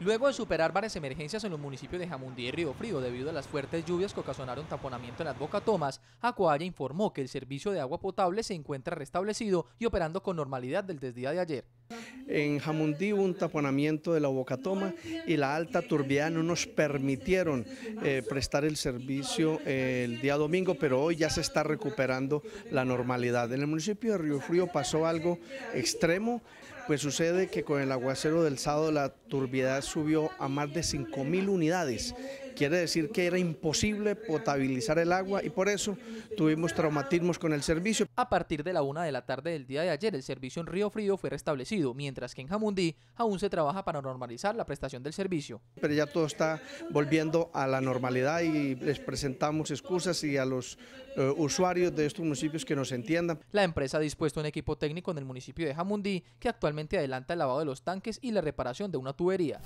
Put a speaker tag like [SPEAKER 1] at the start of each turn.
[SPEAKER 1] Luego de superar varias emergencias en los municipios de Jamundí y Río Frío debido a las fuertes lluvias que ocasionaron taponamiento en las bocatomas, Acuaya informó que el servicio de agua potable se encuentra restablecido y operando con normalidad desde el día de ayer.
[SPEAKER 2] En Jamundí hubo un taponamiento de la Bocatoma y la alta turbiedad no nos permitieron eh, prestar el servicio eh, el día domingo, pero hoy ya se está recuperando la normalidad. En el municipio de Río Frío pasó algo extremo, pues sucede que con el aguacero del sábado la turbidez subió a más de 5.000 unidades Quiere decir que era imposible potabilizar el agua y por eso tuvimos traumatismos con el servicio. A partir de la una de la tarde del
[SPEAKER 1] día de ayer, el servicio en Río Frío fue restablecido, mientras que en Jamundí aún se trabaja para normalizar la prestación del servicio.
[SPEAKER 2] Pero ya todo está volviendo a la normalidad y les presentamos excusas y a los eh, usuarios de estos municipios que nos entiendan.
[SPEAKER 1] La empresa ha dispuesto un equipo técnico en el municipio de Jamundí que actualmente adelanta el lavado de los tanques y la reparación de una tubería.